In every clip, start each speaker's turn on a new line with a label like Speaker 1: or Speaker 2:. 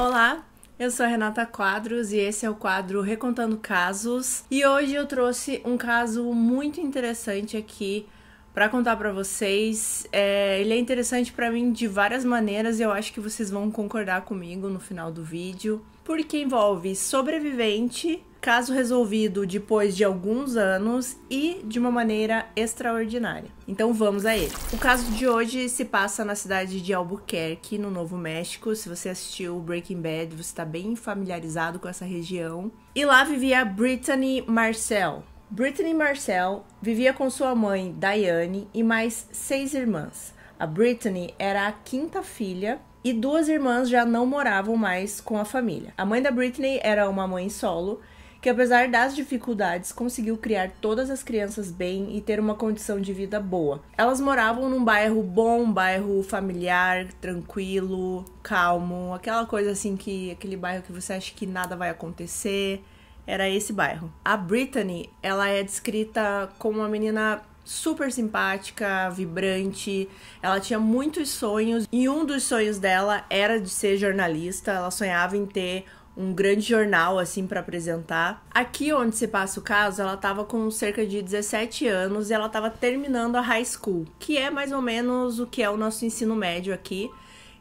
Speaker 1: Olá, eu sou a Renata Quadros e esse é o quadro Recontando Casos. E hoje eu trouxe um caso muito interessante aqui para contar para vocês. É, ele é interessante para mim de várias maneiras e eu acho que vocês vão concordar comigo no final do vídeo porque envolve sobrevivente, caso resolvido depois de alguns anos e de uma maneira extraordinária. Então vamos a ele. O caso de hoje se passa na cidade de Albuquerque, no Novo México. Se você assistiu Breaking Bad, você está bem familiarizado com essa região. E lá vivia Brittany Marcel. Brittany Marcel vivia com sua mãe, Diane, e mais seis irmãs. A Brittany era a quinta filha e duas irmãs já não moravam mais com a família. A mãe da Britney era uma mãe solo que, apesar das dificuldades, conseguiu criar todas as crianças bem e ter uma condição de vida boa. Elas moravam num bairro bom, um bairro familiar, tranquilo, calmo, aquela coisa assim que aquele bairro que você acha que nada vai acontecer. Era esse bairro. A Brittany, ela é descrita como uma menina super simpática, vibrante. Ela tinha muitos sonhos e um dos sonhos dela era de ser jornalista. Ela sonhava em ter um grande jornal assim para apresentar. Aqui onde se passa o caso, ela estava com cerca de 17 anos e ela estava terminando a high school, que é mais ou menos o que é o nosso ensino médio aqui.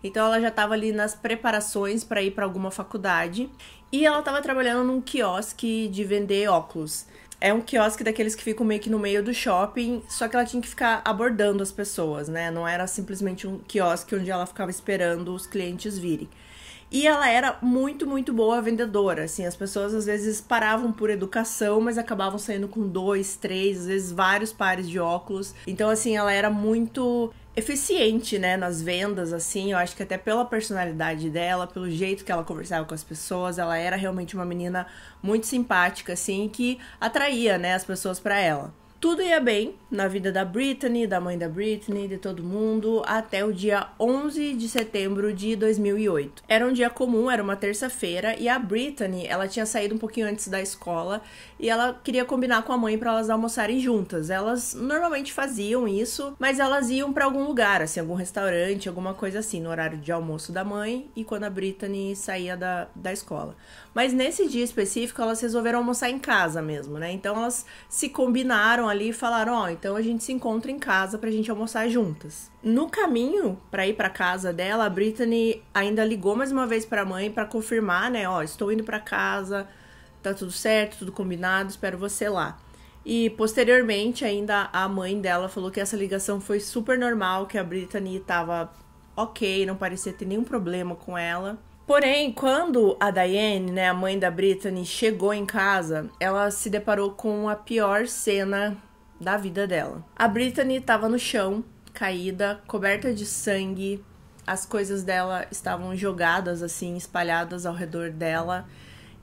Speaker 1: Então ela já estava ali nas preparações para ir para alguma faculdade e ela estava trabalhando num quiosque de vender óculos é um quiosque daqueles que ficam meio que no meio do shopping, só que ela tinha que ficar abordando as pessoas, né? Não era simplesmente um quiosque onde ela ficava esperando os clientes virem. E ela era muito, muito boa vendedora, assim, as pessoas às vezes paravam por educação, mas acabavam saindo com dois, três, às vezes vários pares de óculos. Então, assim, ela era muito eficiente, né, nas vendas, assim. Eu acho que até pela personalidade dela, pelo jeito que ela conversava com as pessoas, ela era realmente uma menina muito simpática, assim, que atraía, né, as pessoas para ela. Tudo ia bem na vida da Britney, da mãe da Britney, de todo mundo, até o dia 11 de setembro de 2008. Era um dia comum, era uma terça-feira, e a Britney, ela tinha saído um pouquinho antes da escola e ela queria combinar com a mãe para elas almoçarem juntas. Elas normalmente faziam isso, mas elas iam para algum lugar, assim, algum restaurante, alguma coisa assim, no horário de almoço da mãe e quando a Brittany saía da, da escola. Mas nesse dia específico, elas resolveram almoçar em casa mesmo, né? Então elas se combinaram ali e falaram: Ó, oh, então a gente se encontra em casa pra gente almoçar juntas. No caminho para ir para casa dela, a Brittany ainda ligou mais uma vez para a mãe para confirmar, né? Ó, oh, estou indo para casa, tá tudo certo, tudo combinado, espero você lá. E posteriormente, ainda a mãe dela falou que essa ligação foi super normal, que a Brittany tava ok, não parecia ter nenhum problema com ela. Porém, quando a Diane, né, a mãe da Brittany, chegou em casa, ela se deparou com a pior cena da vida dela. A Brittany estava no chão, caída, coberta de sangue, as coisas dela estavam jogadas assim, espalhadas ao redor dela.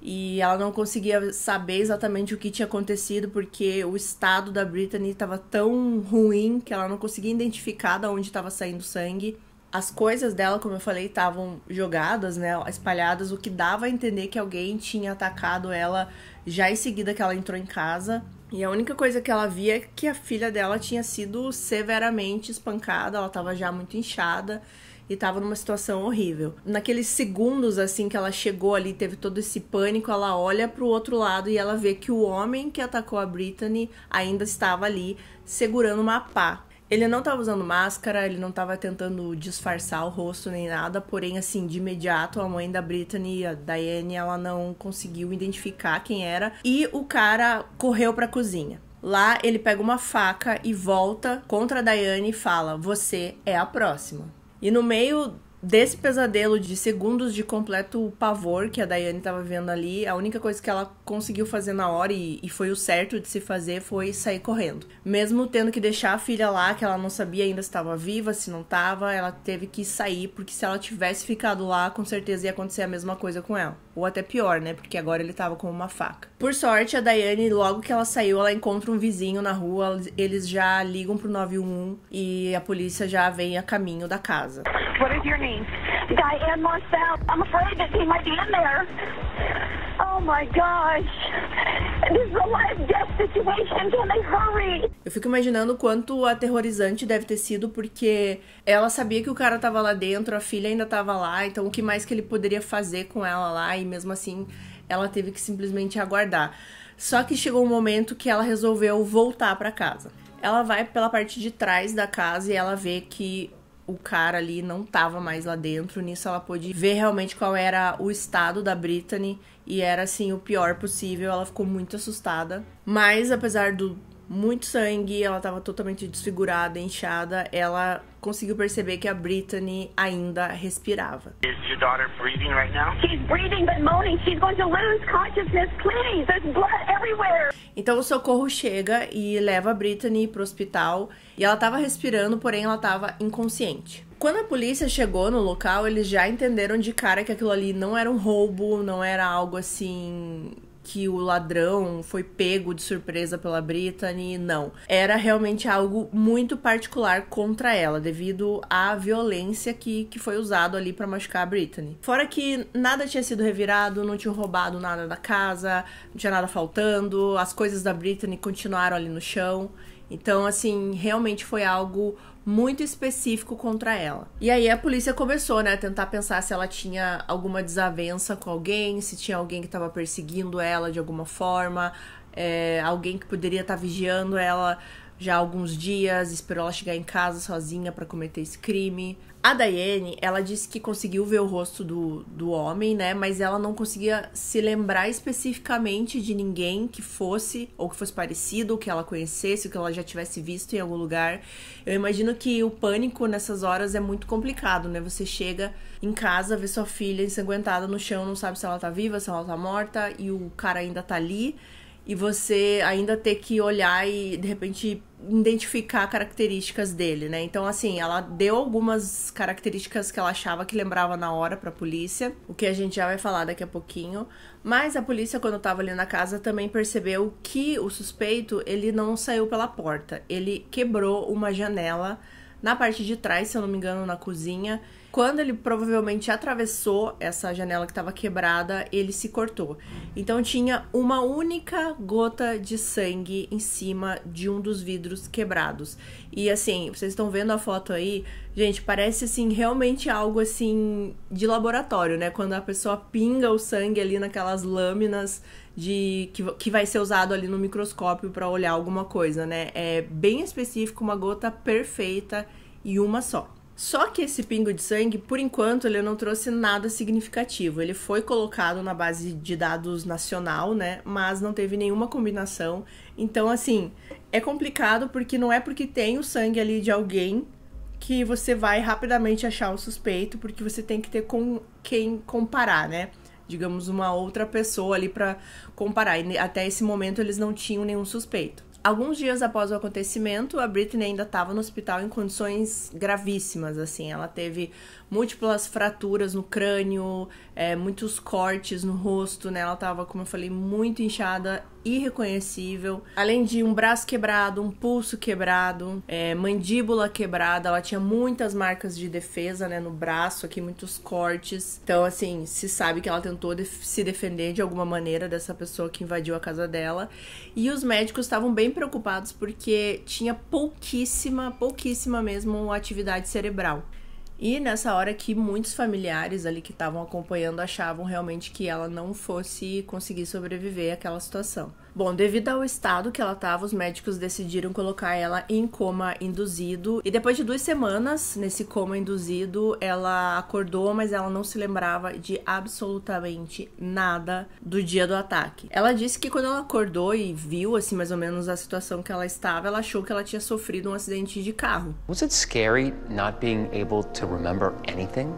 Speaker 1: E ela não conseguia saber exatamente o que tinha acontecido, porque o estado da Brittany estava tão ruim que ela não conseguia identificar de onde estava saindo sangue. As coisas dela, como eu falei, estavam jogadas, né? Espalhadas, o que dava a entender que alguém tinha atacado ela já em seguida que ela entrou em casa. E a única coisa que ela via é que a filha dela tinha sido severamente espancada, ela estava já muito inchada e tava numa situação horrível. Naqueles segundos, assim, que ela chegou ali, teve todo esse pânico, ela olha para o outro lado e ela vê que o homem que atacou a Brittany ainda estava ali segurando uma pá. Ele não estava usando máscara, ele não estava tentando disfarçar o rosto nem nada, porém, assim, de imediato, a mãe da Brittany, a Diane, ela não conseguiu identificar quem era e o cara correu para a cozinha. Lá, ele pega uma faca e volta contra a Diane e fala: Você é a próxima. E no meio desse pesadelo de segundos de completo pavor que a Daiane estava vendo ali, a única coisa que ela conseguiu fazer na hora e, e, foi o certo de se fazer foi sair correndo. Mesmo tendo que deixar a filha lá, que ela não sabia ainda se estava viva, se não estava, ela teve que sair, porque se ela tivesse ficado lá, com certeza ia acontecer a mesma coisa com ela. Ou até pior, né? Porque agora ele estava com uma faca. Por sorte, a Daiane, logo que ela saiu, ela encontra um vizinho na rua, eles já ligam pro 911 e a polícia já vem a caminho da casa. What is your name? me. Diane Marcel. I'm afraid that he might be in there. Oh my gosh. This is a life death situation. Can they hurry? Eu fico imaginando o quanto aterrorizante deve ter sido, porque ela sabia que o cara tava lá dentro, a filha ainda tava lá, então o que mais que ele poderia fazer com ela lá? E mesmo assim, ela teve que simplesmente aguardar. Só que chegou um momento que ela resolveu voltar para casa. Ela vai pela parte de trás da casa e ela vê que o cara ali não tava mais lá dentro. Nisso ela pôde ver realmente qual era o estado da Brittany e era assim o pior possível. Ela ficou muito assustada. Mas apesar do muito sangue, ela estava totalmente desfigurada, inchada. Ela conseguiu perceber que a Brittany ainda respirava. Is your daughter breathing right now? She's breathing but moaning. She's going to lose consciousness. Please, there's blood everywhere. Então o socorro chega e leva a Brittany pro hospital e ela estava respirando, porém ela estava inconsciente. Quando a polícia chegou no local, eles já entenderam de cara que aquilo ali não era um roubo, não era algo assim que o ladrão foi pego de surpresa pela Brittany, não. Era realmente algo muito particular contra ela, devido à violência que, que foi usado ali para machucar a Brittany. Fora que nada tinha sido revirado, não tinham roubado nada da casa, não tinha nada faltando, as coisas da Brittany continuaram ali no chão. Então, assim, realmente foi algo muito específico contra ela. E aí a polícia começou, né, a tentar pensar se ela tinha alguma desavença com alguém, se tinha alguém que estava perseguindo ela de alguma forma, é, alguém que poderia estar tá vigiando ela já há alguns dias, esperou ela chegar em casa sozinha para cometer esse crime. A Daiane, ela disse que conseguiu ver o rosto do, do homem, né? Mas ela não conseguia se lembrar especificamente de ninguém que fosse, ou que fosse parecido, ou que ela conhecesse, ou que ela já tivesse visto em algum lugar. Eu imagino que o pânico nessas horas é muito complicado, né? Você chega em casa, vê sua filha ensanguentada no chão, não sabe se ela tá viva, se ela tá morta, e o cara ainda tá ali e você ainda ter que olhar e de repente identificar características dele, né? Então assim, ela deu algumas características que ela achava que lembrava na hora para a polícia, o que a gente já vai falar daqui a pouquinho, mas a polícia quando estava ali na casa também percebeu que o suspeito, ele não saiu pela porta, ele quebrou uma janela na parte de trás, se eu não me engano, na cozinha, quando ele provavelmente atravessou essa janela que estava quebrada, ele se cortou. Então tinha uma única gota de sangue em cima de um dos vidros quebrados. E assim, vocês estão vendo a foto aí, gente, parece assim realmente algo assim de laboratório, né? Quando a pessoa pinga o sangue ali naquelas lâminas de que, que vai ser usado ali no microscópio para olhar alguma coisa, né? É bem específico, uma gota perfeita e uma só. Só que esse pingo de sangue, por enquanto, ele não trouxe nada significativo. Ele foi colocado na base de dados nacional, né? Mas não teve nenhuma combinação. Então, assim, é complicado porque não é porque tem o sangue ali de alguém que você vai rapidamente achar o suspeito, porque você tem que ter com quem comparar, né? Digamos, uma outra pessoa ali para comparar. E até esse momento eles não tinham nenhum suspeito. Alguns dias após o acontecimento, a Britney ainda estava no hospital em condições gravíssimas, assim. Ela teve múltiplas fraturas no crânio, é, muitos cortes no rosto, né? Ela tava, como eu falei, muito inchada, irreconhecível. Além de um braço quebrado, um pulso quebrado, é, mandíbula quebrada, ela tinha muitas marcas de defesa, né? No braço aqui, muitos cortes. Então, assim, se sabe que ela tentou def se defender de alguma maneira dessa pessoa que invadiu a casa dela. E os médicos estavam bem preocupados porque tinha pouquíssima, pouquíssima mesmo atividade cerebral. E nessa hora que muitos familiares ali que estavam acompanhando achavam realmente que ela não fosse conseguir sobreviver àquela situação. Bom, devido ao estado que ela estava, os médicos decidiram colocar ela em coma induzido. E depois de duas semanas nesse coma induzido, ela acordou, mas ela não se lembrava de absolutamente nada do dia do ataque. Ela disse que quando ela acordou e viu, assim, mais ou menos a situação que ela estava, ela achou que ela tinha sofrido um acidente de carro. Was it scary not being able to remember anything?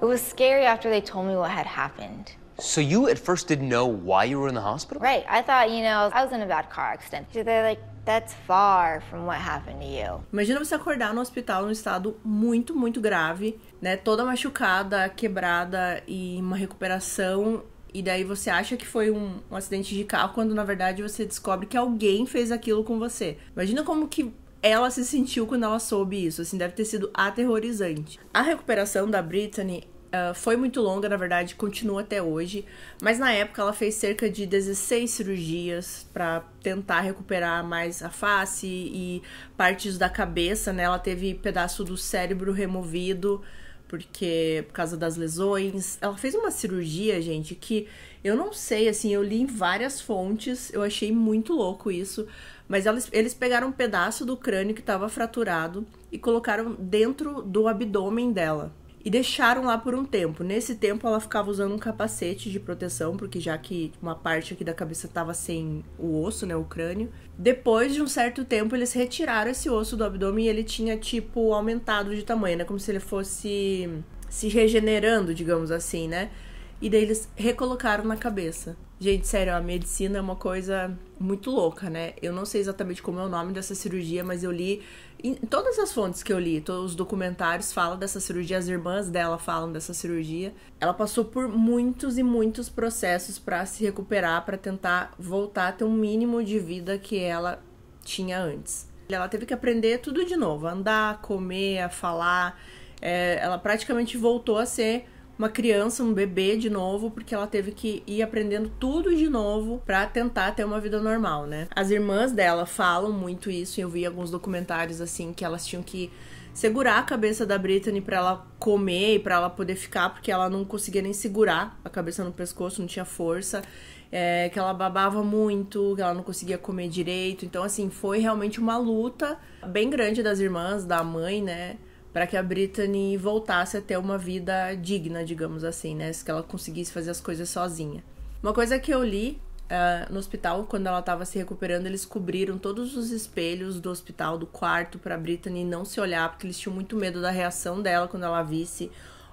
Speaker 1: It was scary after they told me what had happened. So you at first didn't know why you were in the hospital? Right. I thought, you know, I was in a bad car accident. So they're like, that's far from what happened to you. Imagina você acordar no hospital num estado muito, muito grave, né? Toda machucada, quebrada e uma recuperação. E daí você acha que foi um, um acidente de carro, quando na verdade você descobre que alguém fez aquilo com você. Imagina como que ela se sentiu quando ela soube isso, assim, deve ter sido aterrorizante. A recuperação da Brittany Uh, foi muito longa, na verdade, continua até hoje. Mas na época ela fez cerca de 16 cirurgias para tentar recuperar mais a face e partes da cabeça, né? Ela teve pedaço do cérebro removido porque por causa das lesões. Ela fez uma cirurgia, gente, que eu não sei, assim, eu li em várias fontes, eu achei muito louco isso. Mas elas, eles pegaram um pedaço do crânio que estava fraturado e colocaram dentro do abdômen dela e deixaram lá por um tempo. Nesse tempo ela ficava usando um capacete de proteção, porque já que uma parte aqui da cabeça estava sem o osso, né, o crânio. Depois de um certo tempo eles retiraram esse osso do abdômen e ele tinha tipo aumentado de tamanho, né, como se ele fosse se regenerando, digamos assim, né? E daí eles recolocaram na cabeça. Gente, sério, a medicina é uma coisa muito louca, né? Eu não sei exatamente como é o nome dessa cirurgia, mas eu li. Em todas as fontes que eu li, todos os documentários falam dessa cirurgia, as irmãs dela falam dessa cirurgia. Ela passou por muitos e muitos processos para se recuperar, para tentar voltar a ter um mínimo de vida que ela tinha antes. Ela teve que aprender tudo de novo: andar, comer, falar. É, ela praticamente voltou a ser uma criança, um bebê de novo, porque ela teve que ir aprendendo tudo de novo para tentar ter uma vida normal, né? As irmãs dela falam muito isso, e eu vi alguns documentários assim que elas tinham que segurar a cabeça da Britney para ela comer e para ela poder ficar, porque ela não conseguia nem segurar a cabeça no pescoço, não tinha força. É, que ela babava muito, que ela não conseguia comer direito. Então, assim, foi realmente uma luta bem grande das irmãs, da mãe, né? para que a Brittany voltasse a ter uma vida digna, digamos assim, né? Que ela conseguisse fazer as coisas sozinha. Uma coisa que eu li uh, no hospital, quando ela estava se recuperando, eles cobriram todos os espelhos do hospital, do quarto, para Brittany não se olhar, porque eles tinham muito medo da reação dela quando ela visse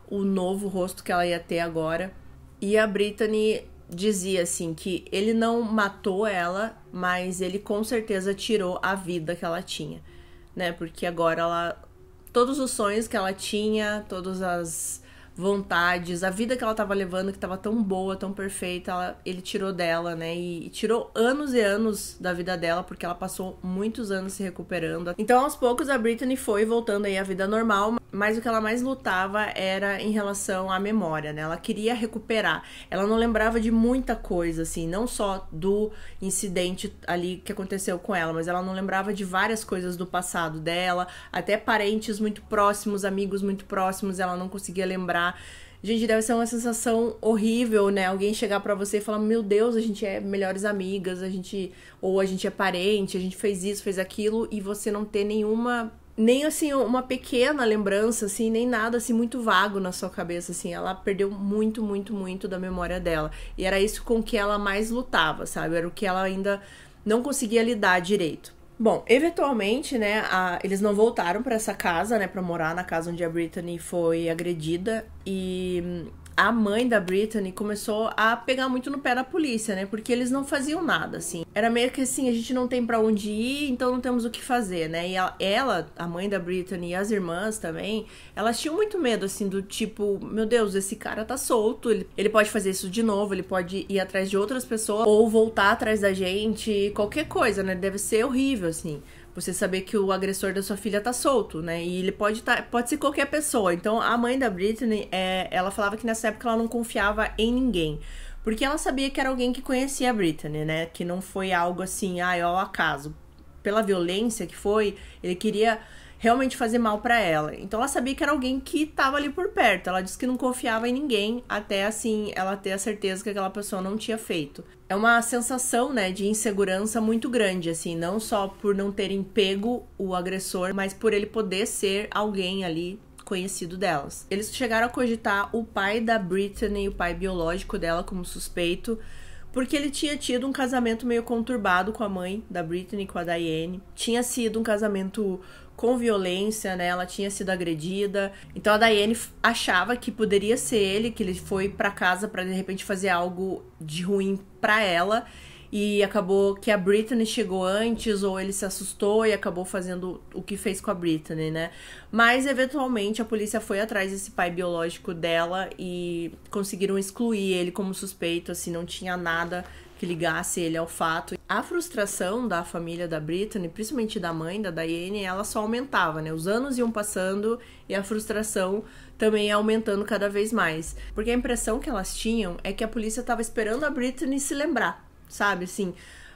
Speaker 1: o novo rosto que ela ia ter agora. E a Brittany dizia assim que ele não matou ela, mas ele com certeza tirou a vida que ela tinha, né? Porque agora ela todos os sonhos que ela tinha, todas as vontades, a vida que ela estava levando, que estava tão boa, tão perfeita, ela, ele tirou dela, né? E, e, tirou anos e anos da vida dela, porque ela passou muitos anos se recuperando. Então, aos poucos, a Britney foi voltando aí à vida normal, mas o que ela mais lutava era em relação à memória, né? Ela queria recuperar. Ela não lembrava de muita coisa, assim, não só do incidente ali que aconteceu com ela, mas ela não lembrava de várias coisas do passado dela, até parentes muito próximos, amigos muito próximos, ela não conseguia lembrar Gente, deve ser uma sensação horrível, né? Alguém chegar para você e falar: "Meu Deus, a gente é melhores amigas, a gente ou a gente é parente, a gente fez isso, fez aquilo" e você não ter nenhuma nem assim uma pequena lembrança assim, nem nada assim muito vago na sua cabeça assim. Ela perdeu muito, muito, muito da memória dela. E era isso com que ela mais lutava, sabe? Era o que ela ainda não conseguia lidar direito. Bom, eventualmente, né, a, eles não voltaram para essa casa, né, para morar na casa onde a Brittany foi agredida e a mãe da Brittany começou a pegar muito no pé da polícia, né? Porque eles não faziam nada, assim. Era meio que assim, a gente não tem para onde ir, então não temos o que fazer, né? E ela, a mãe da Brittany e as irmãs também, elas tinham muito medo, assim, do tipo, meu Deus, esse cara tá solto, ele, ele pode fazer isso de novo, ele pode ir atrás de outras pessoas ou voltar atrás da gente, qualquer coisa, né? Deve ser horrível, assim. Você saber que o agressor da sua filha tá solto, né? E ele pode tá, pode ser qualquer pessoa. Então, a mãe da Britney, é, ela falava que nessa época ela não confiava em ninguém. Porque ela sabia que era alguém que conhecia a Britney, né? Que não foi algo assim, ai, ah, ao é acaso. Pela violência que foi, ele queria realmente fazer mal para ela. Então ela sabia que era alguém que estava ali por perto. Ela disse que não confiava em ninguém até assim ela ter a certeza que aquela pessoa não tinha feito. É uma sensação, né, de insegurança muito grande, assim, não só por não terem pego o agressor, mas por ele poder ser alguém ali conhecido delas. Eles chegaram a cogitar o pai da Brittany, o pai biológico dela, como suspeito, porque ele tinha tido um casamento meio conturbado com a mãe da Britney, com a Diane. Tinha sido um casamento com violência, né? Ela tinha sido agredida. Então a Daiane achava que poderia ser ele, que ele foi para casa para de repente fazer algo de ruim para ela. E acabou que a Britney chegou antes, ou ele se assustou e acabou fazendo o que fez com a Britney, né? Mas eventualmente a polícia foi atrás desse pai biológico dela e conseguiram excluir ele como suspeito, assim, não tinha nada que ligasse ele ao fato. A frustração da família da Britney, principalmente da mãe da Diane, ela só aumentava, né? Os anos iam passando e a frustração também ia aumentando cada vez mais. Porque a impressão que elas tinham é que a polícia estava esperando a Britney se lembrar, sabe? Assim,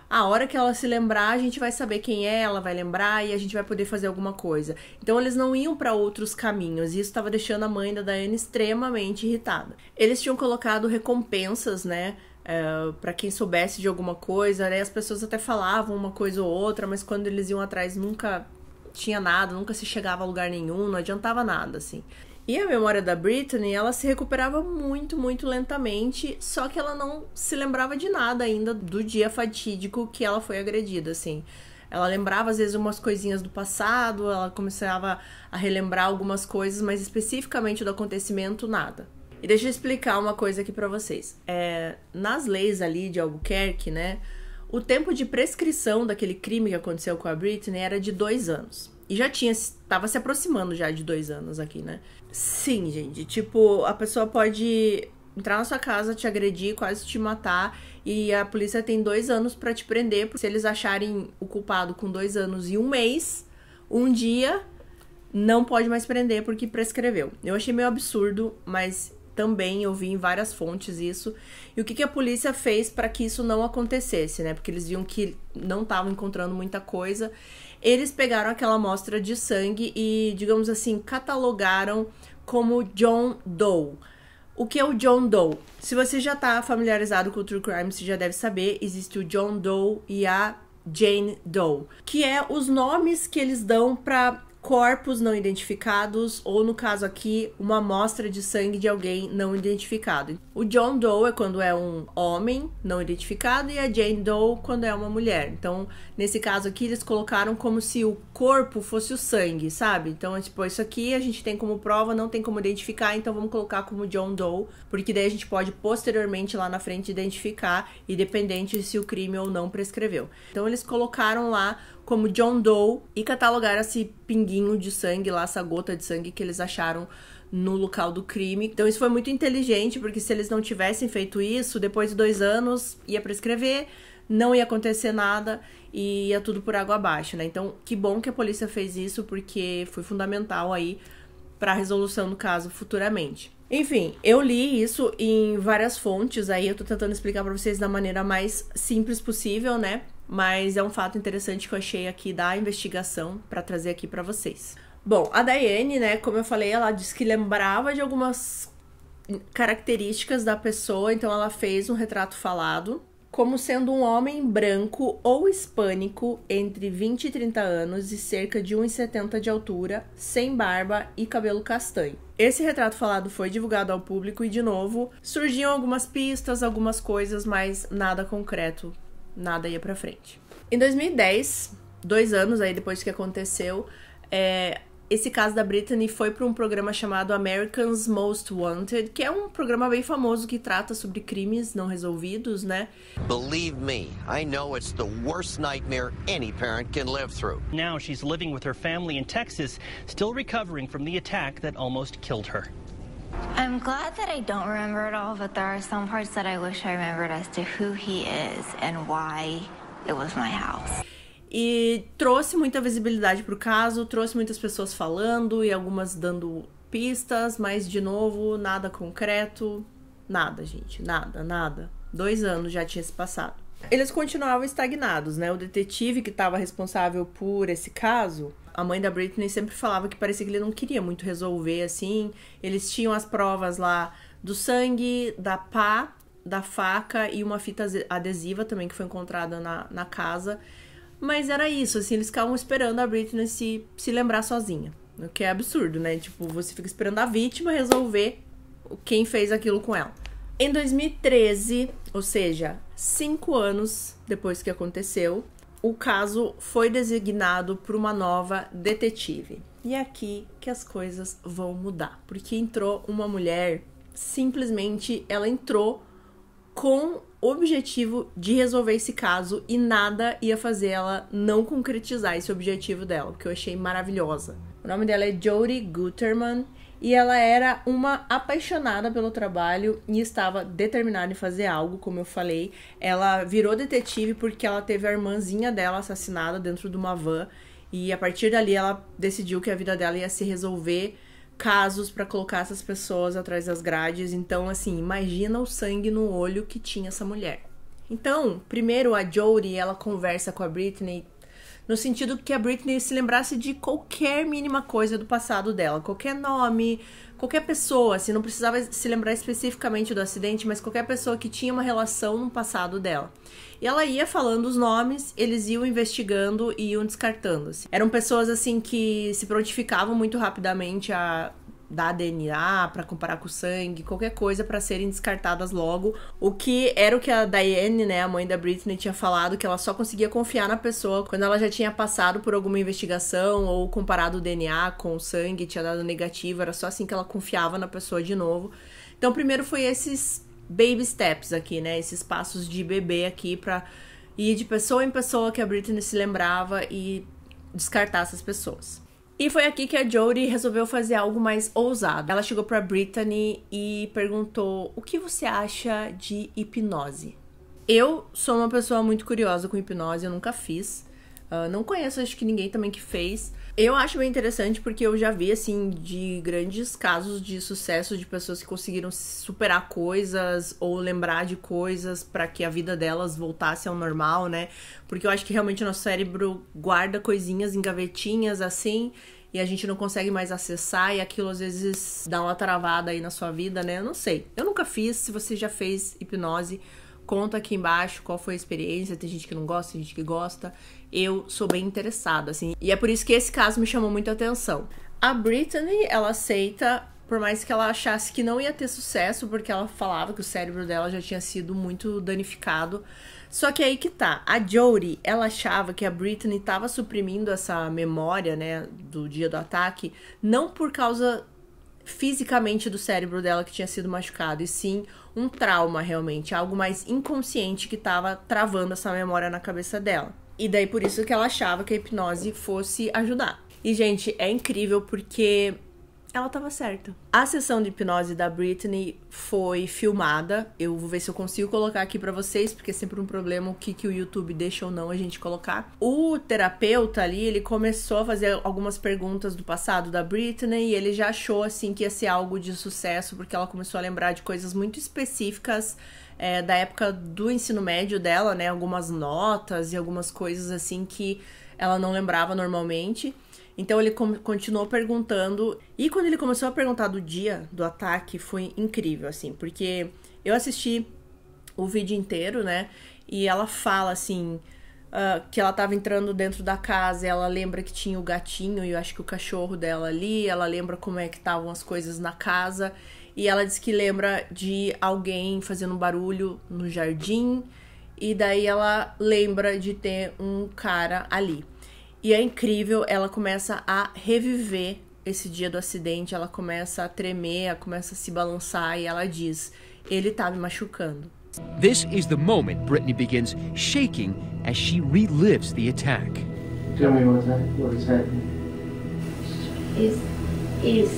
Speaker 1: a hora que ela se lembrar, a gente vai saber quem é, ela vai lembrar e a gente vai poder fazer alguma coisa. Então eles não iam para outros caminhos e isso estava deixando a mãe da Diane extremamente irritada. Eles tinham colocado recompensas, né, Uh, é, para quem soubesse de alguma coisa, né? As pessoas até falavam uma coisa ou outra, mas quando eles iam atrás nunca tinha nada, nunca se chegava a lugar nenhum, não adiantava nada, assim. E a memória da Britney, ela se recuperava muito, muito lentamente, só que ela não se lembrava de nada ainda do dia fatídico que ela foi agredida, assim. Ela lembrava às vezes umas coisinhas do passado, ela começava a relembrar algumas coisas, mas especificamente do acontecimento, nada. E deixa eu explicar uma coisa aqui para vocês. É, nas leis ali de Albuquerque, né, o tempo de prescrição daquele crime que aconteceu com a Britney era de dois anos. E já tinha, estava se aproximando já de dois anos aqui, né? Sim, gente. Tipo, a pessoa pode entrar na sua casa, te agredir, quase te matar, e a polícia tem dois anos para te prender. Porque se eles acharem o culpado com dois anos e um mês, um dia, não pode mais prender porque prescreveu. Eu achei meio absurdo, mas também eu vi em várias fontes isso. E o que, que a polícia fez para que isso não acontecesse, né? Porque eles viam que não estavam encontrando muita coisa. Eles pegaram aquela amostra de sangue e, digamos assim, catalogaram como John Doe. O que é o John Doe? Se você já está familiarizado com o True Crime, você já deve saber, existe o John Doe e a Jane Doe, que é os nomes que eles dão para corpos não identificados ou no caso aqui uma amostra de sangue de alguém não identificado. O John Doe é quando é um homem não identificado e a Jane Doe quando é uma mulher. Então, nesse caso aqui eles colocaram como se o corpo fosse o sangue, sabe? Então, é tipo, isso aqui a gente tem como prova, não tem como identificar, então vamos colocar como John Doe, porque daí a gente pode posteriormente lá na frente identificar, independente se o crime ou não prescreveu. Então, eles colocaram lá como John Doe e catalogaram esse pinguinho de sangue lá, essa gota de sangue que eles acharam no local do crime. Então isso foi muito inteligente, porque se eles não tivessem feito isso, depois de dois anos ia prescrever, não ia acontecer nada e ia tudo por água abaixo, né? Então que bom que a polícia fez isso, porque foi fundamental aí para a resolução do caso futuramente. Enfim, eu li isso em várias fontes aí, eu tô tentando explicar para vocês da maneira mais simples possível, né? mas é um fato interessante que eu achei aqui da investigação para trazer aqui para vocês. Bom, a Daiane, né, como eu falei, ela disse que lembrava de algumas características da pessoa, então ela fez um retrato falado como sendo um homem branco ou hispânico entre 20 e 30 anos e cerca de 1,70 de altura, sem barba e cabelo castanho. Esse retrato falado foi divulgado ao público e, de novo, surgiam algumas pistas, algumas coisas, mas nada concreto nada ia pra frente. Em 2010, dois anos aí depois que aconteceu, é, esse caso da Britney foi para um programa chamado Americans Most Wanted, que é um programa bem famoso que trata sobre crimes não resolvidos, né? Believe me, I know it's the worst nightmare any parent can live through. Now she's living with her family in Texas, still recovering from the attack that almost killed her. I'm glad that I don't remember it all, but there are some parts that I wish I remembered as to who he is and why it was my house. E trouxe muita visibilidade pro caso, trouxe muitas pessoas falando e algumas dando pistas, mas de novo, nada concreto, nada, gente, nada, nada. Dois anos já tinha se passado. Eles continuavam estagnados, né? O detetive que estava responsável por esse caso a mãe da Britney sempre falava que parecia que ele não queria muito resolver, assim. Eles tinham as provas lá do sangue, da pá, da faca e uma fita adesiva também que foi encontrada na, na casa. Mas era isso, assim, eles ficavam esperando a Britney se, se lembrar sozinha. O que é absurdo, né? Tipo, você fica esperando a vítima resolver quem fez aquilo com ela. Em 2013, ou seja, cinco anos depois que aconteceu, o caso foi designado para uma nova detetive. E é aqui que as coisas vão mudar, porque entrou uma mulher, simplesmente ela entrou com o objetivo de resolver esse caso e nada ia fazer ela não concretizar esse objetivo dela, que eu achei maravilhosa. O nome dela é Jodie Guterman e ela era uma apaixonada pelo trabalho e estava determinada em fazer algo, como eu falei. Ela virou detetive porque ela teve a irmãzinha dela assassinada dentro de uma van e a partir dali ela decidiu que a vida dela ia se resolver casos para colocar essas pessoas atrás das grades. Então, assim, imagina o sangue no olho que tinha essa mulher. Então, primeiro a Jodie, ela conversa com a Britney no sentido que a Britney se lembrasse de qualquer mínima coisa do passado dela, qualquer nome, qualquer pessoa, assim, não precisava se lembrar especificamente do acidente, mas qualquer pessoa que tinha uma relação no passado dela. E ela ia falando os nomes, eles iam investigando e iam descartando. se assim. Eram pessoas assim que se prontificavam muito rapidamente a da DNA para comparar com o sangue, qualquer coisa para serem descartadas logo. O que era o que a Diane, né, a mãe da Britney, tinha falado que ela só conseguia confiar na pessoa quando ela já tinha passado por alguma investigação ou comparado o DNA com o sangue, tinha dado negativo, era só assim que ela confiava na pessoa de novo. Então, primeiro foi esses baby steps aqui, né, esses passos de bebê aqui para ir de pessoa em pessoa que a Britney se lembrava e descartar essas pessoas. E foi aqui que a Jodie resolveu fazer algo mais ousado. Ela chegou para Brittany e perguntou: "O que você acha de hipnose?" Eu sou uma pessoa muito curiosa com hipnose, eu nunca fiz. Uh, não conheço, acho que ninguém também que fez. Eu acho bem interessante porque eu já vi, assim, de grandes casos de sucesso de pessoas que conseguiram superar coisas ou lembrar de coisas para que a vida delas voltasse ao normal, né? Porque eu acho que realmente o nosso cérebro guarda coisinhas em gavetinhas assim e a gente não consegue mais acessar e aquilo às vezes dá uma travada aí na sua vida, né? Eu não sei. Eu nunca fiz, se você já fez hipnose, conta aqui embaixo qual foi a experiência. Tem gente que não gosta, tem gente que gosta eu sou bem interessada, assim. E é por isso que esse caso me chamou muita atenção. A Brittany, ela aceita, por mais que ela achasse que não ia ter sucesso, porque ela falava que o cérebro dela já tinha sido muito danificado. Só que aí que tá. A Jodie, ela achava que a Britney estava suprimindo essa memória, né, do dia do ataque, não por causa fisicamente do cérebro dela que tinha sido machucado, e sim um trauma realmente, algo mais inconsciente que estava travando essa memória na cabeça dela. E daí por isso que ela achava que a hipnose fosse ajudar. E, gente, é incrível porque ela estava certa. A sessão de hipnose da Britney foi filmada. Eu vou ver se eu consigo colocar aqui para vocês, porque é sempre um problema o que, que o YouTube deixa ou não a gente colocar. O terapeuta ali, ele começou a fazer algumas perguntas do passado da Britney e ele já achou assim que ia ser algo de sucesso, porque ela começou a lembrar de coisas muito específicas é, da época do ensino médio dela, né? Algumas notas e algumas coisas assim que ela não lembrava normalmente. Então ele continuou perguntando. E quando ele começou a perguntar do dia do ataque, foi incrível, assim, porque eu assisti o vídeo inteiro, né? E ela fala assim. Uh, que ela tava entrando dentro da casa, ela lembra que tinha o gatinho e eu acho que o cachorro dela ali, ela lembra como é que estavam as coisas na casa. E ela diz que lembra de alguém fazendo barulho no jardim. E daí ela lembra de ter um cara ali. E é incrível, ela começa a reviver esse dia do acidente, ela começa a tremer, ela começa a se balançar e ela diz: "Ele tá me machucando". This is the moment Brittany begins shaking as she relives the attack. Tell me what's happening. What is happening? Is is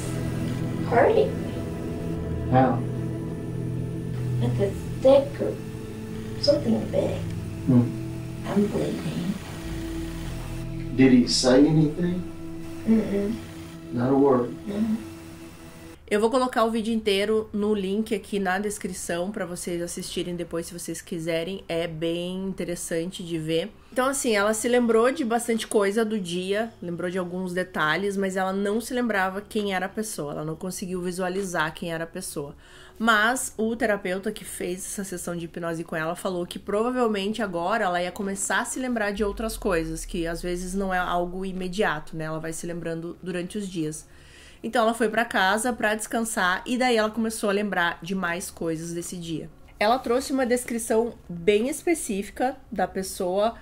Speaker 1: hurting. How? With a stick or something big. Hmm. I'm bleeding. Did he say anything? Mm-mm. Not a word. Mm-hmm. Eu vou colocar o vídeo inteiro no link aqui na descrição para vocês assistirem depois se vocês quiserem. É bem interessante de ver. Então, assim, ela se lembrou de bastante coisa do dia, lembrou de alguns detalhes, mas ela não se lembrava quem era a pessoa, ela não conseguiu visualizar quem era a pessoa. Mas o terapeuta que fez essa sessão de hipnose com ela falou que provavelmente agora ela ia começar a se lembrar de outras coisas, que às vezes não é algo imediato, né? Ela vai se lembrando durante os dias. Então ela foi para casa para descansar e daí ela começou a lembrar de mais coisas desse dia. Ela trouxe uma descrição bem específica da pessoa,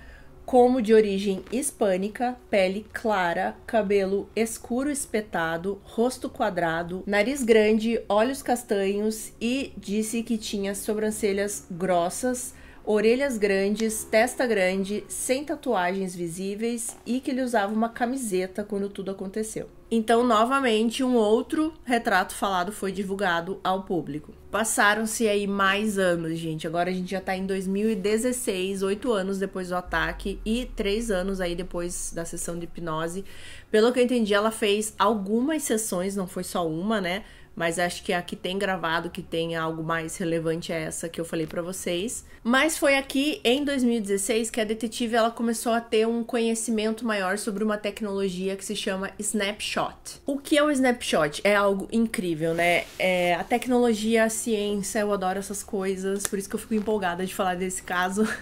Speaker 1: como de origem hispânica, pele clara, cabelo escuro espetado, rosto quadrado, nariz grande, olhos castanhos e disse que tinha sobrancelhas grossas, orelhas grandes, testa grande, sem tatuagens visíveis e que ele usava uma camiseta quando tudo aconteceu. Então, novamente, um outro retrato falado foi divulgado ao público. Passaram-se aí mais anos, gente. Agora a gente já tá em 2016, oito anos depois do ataque e três anos aí depois da sessão de hipnose. Pelo que eu entendi, ela fez algumas sessões, não foi só uma, né? mas acho que a que tem gravado, que tem algo mais relevante é essa que eu falei para vocês. Mas foi aqui em 2016 que a detetive ela começou a ter um conhecimento maior sobre uma tecnologia que se chama Snapshot. O que é o Snapshot? É algo incrível, né? É a tecnologia, a ciência, eu adoro essas coisas, por isso que eu fico empolgada de falar desse caso.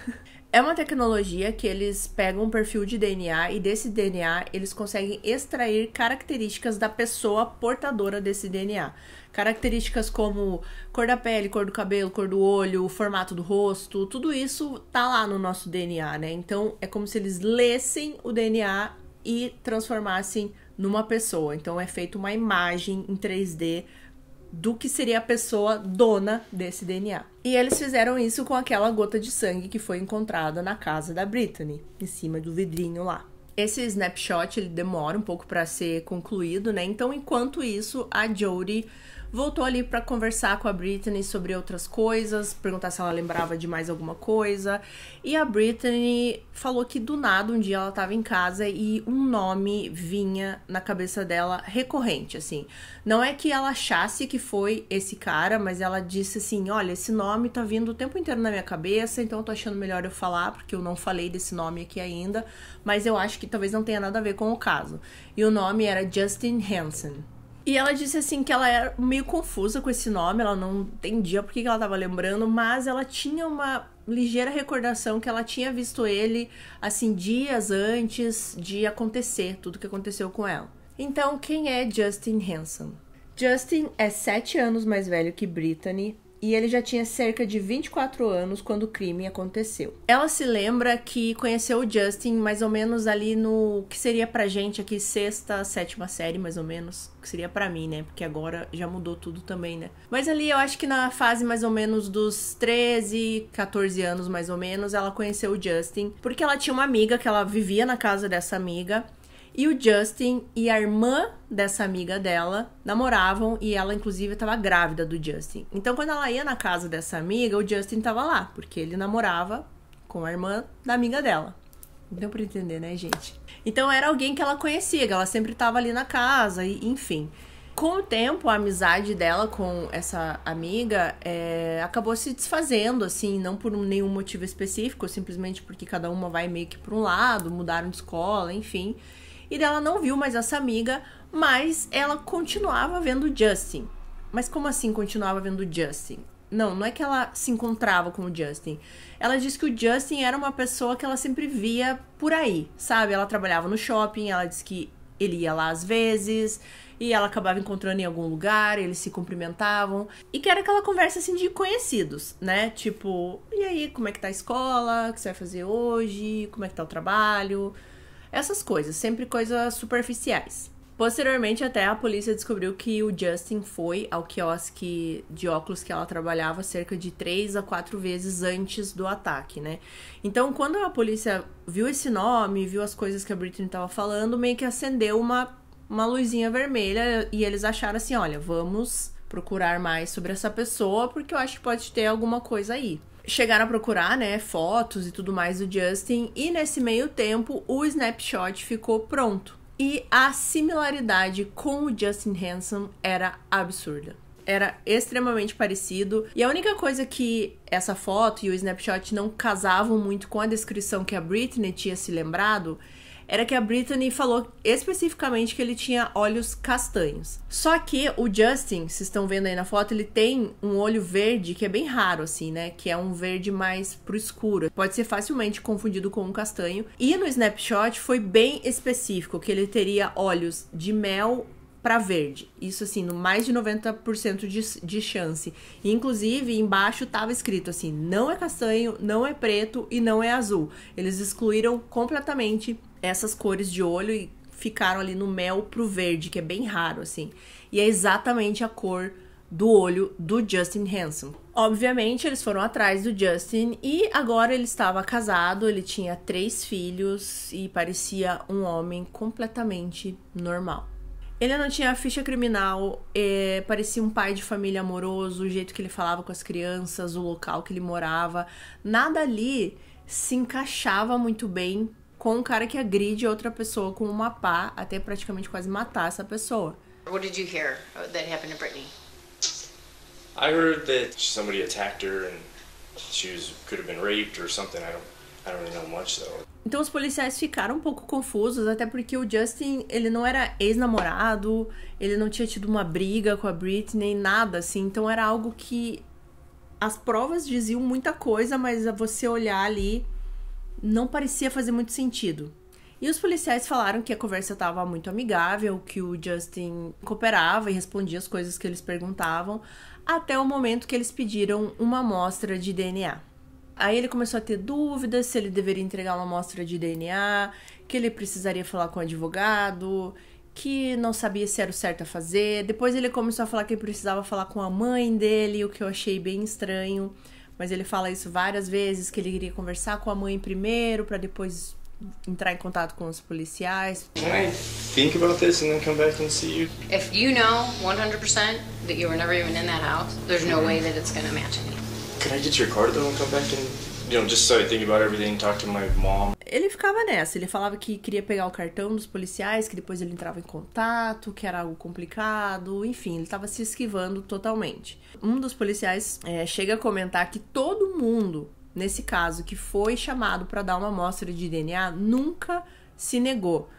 Speaker 1: É uma tecnologia que eles pegam um perfil de DNA e desse DNA eles conseguem extrair características da pessoa portadora desse DNA. Características como cor da pele, cor do cabelo, cor do olho, formato do rosto, tudo isso tá lá no nosso DNA, né? Então é como se eles lessem o DNA e transformassem numa pessoa. Então é feita uma imagem em 3D do que seria a pessoa dona desse DNA. E eles fizeram isso com aquela gota de sangue que foi encontrada na casa da Brittany, em cima do vidrinho lá. Esse snapshot ele demora um pouco para ser concluído, né? Então, enquanto isso, a Jodie voltou ali para conversar com a Britney sobre outras coisas, perguntar se ela lembrava de mais alguma coisa. E a Britney falou que do nada um dia ela tava em casa e um nome vinha na cabeça dela recorrente, assim. Não é que ela achasse que foi esse cara, mas ela disse assim: "Olha, esse nome tá vindo o tempo inteiro na minha cabeça, então eu tô achando melhor eu falar porque eu não falei desse nome aqui ainda, mas eu acho que talvez não tenha nada a ver com o caso". E o nome era Justin Hansen. E ela disse assim que ela era meio confusa com esse nome, ela não entendia por que ela estava lembrando, mas ela tinha uma ligeira recordação que ela tinha visto ele assim dias antes de acontecer tudo que aconteceu com ela. Então, quem é Justin Hanson? Justin é 7 anos mais velho que Brittany, e ele já tinha cerca de 24 anos quando o crime aconteceu. Ela se lembra que conheceu o Justin mais ou menos ali no que seria pra gente aqui sexta, sétima série, mais ou menos, que seria pra mim, né? Porque agora já mudou tudo também, né? Mas ali eu acho que na fase mais ou menos dos 13, 14 anos mais ou menos, ela conheceu o Justin, porque ela tinha uma amiga que ela vivia na casa dessa amiga e o Justin e a irmã dessa amiga dela namoravam e ela, inclusive, estava grávida do Justin. Então, quando ela ia na casa dessa amiga, o Justin estava lá, porque ele namorava com a irmã da amiga dela. Deu para entender, né, gente? Então, era alguém que ela conhecia, que ela sempre estava ali na casa, e, enfim. Com o tempo, a amizade dela com essa amiga é, acabou se desfazendo, assim, não por nenhum motivo específico, simplesmente porque cada uma vai meio que para um lado, mudaram de escola, enfim e dela não viu mais essa amiga, mas ela continuava vendo Justin. Mas como assim continuava vendo Justin? Não, não é que ela se encontrava com o Justin. Ela disse que o Justin era uma pessoa que ela sempre via por aí, sabe? Ela trabalhava no shopping, ela disse que ele ia lá às vezes, e ela acabava encontrando em algum lugar, eles se cumprimentavam. E que era aquela conversa assim de conhecidos, né? Tipo, e aí, como é que tá a escola? O que você vai fazer hoje? Como é que tá o trabalho? Essas coisas, sempre coisas superficiais. Posteriormente, até a polícia descobriu que o Justin foi ao quiosque de óculos que ela trabalhava cerca de três a quatro vezes antes do ataque, né? Então, quando a polícia viu esse nome, viu as coisas que a Britney estava falando, meio que acendeu uma, uma luzinha vermelha e eles acharam assim: olha, vamos procurar mais sobre essa pessoa porque eu acho que pode ter alguma coisa aí chegaram a procurar, né, fotos e tudo mais do Justin, e nesse meio tempo o snapshot ficou pronto. E a similaridade com o Justin Hanson era absurda. Era extremamente parecido. E a única coisa que essa foto e o snapshot não casavam muito com a descrição que a Britney tinha se lembrado era que a Britney falou especificamente que ele tinha olhos castanhos. Só que o Justin, vocês estão vendo aí na foto, ele tem um olho verde que é bem raro, assim, né? Que é um verde mais pro escuro. Pode ser facilmente confundido com um castanho. E no snapshot foi bem específico que ele teria olhos de mel para verde. Isso assim, no mais de 90% de, de chance. E, inclusive, embaixo tava escrito assim: não é castanho, não é preto e não é azul. Eles excluíram completamente essas cores de olho e ficaram ali no mel pro verde, que é bem raro, assim. E é exatamente a cor do olho do Justin Hanson. Obviamente, eles foram atrás do Justin e agora ele estava casado, ele tinha três filhos e parecia um homem completamente normal. Ele não tinha ficha criminal, é, parecia um pai de família amoroso, o jeito que ele falava com as crianças, o local que ele morava, nada ali se encaixava muito bem com um cara que agride outra pessoa com uma pá até praticamente quase matar essa pessoa. What did you hear that happened to Brittany? I heard that somebody attacked her and she was, could have been raped or something. I don't I don't really know much though. Então os policiais ficaram um pouco confusos, até porque o Justin, ele não era ex-namorado, ele não tinha tido uma briga com a Britney, nada assim. Então era algo que as provas diziam muita coisa, mas você olhar ali não parecia fazer muito sentido. E os policiais falaram que a conversa estava muito amigável, que o Justin cooperava e respondia as coisas que eles perguntavam, até o momento que eles pediram uma amostra de DNA. Aí ele começou a ter dúvidas se ele deveria entregar uma amostra de DNA, que ele precisaria falar com o advogado, que não sabia se era o certo a fazer. Depois ele começou a falar que ele precisava falar com a mãe dele, o que eu achei bem estranho mas ele fala isso várias vezes que ele iria conversar com a mãe primeiro para depois entrar em contato com os policiais. Right. Think about this and then come back and see you. If you know 100% that you were never even in that house, there's no way that it's going match any. Can I get your card though and come back and you know, just so I think about everything, talk to my mom. Ele ficava nessa, ele falava que queria pegar o cartão dos policiais, que depois ele entrava em contato, que era algo complicado, enfim, ele estava se esquivando totalmente. Um dos policiais é, chega a comentar que todo mundo, nesse caso, que foi chamado para dar uma amostra de DNA, nunca se negou.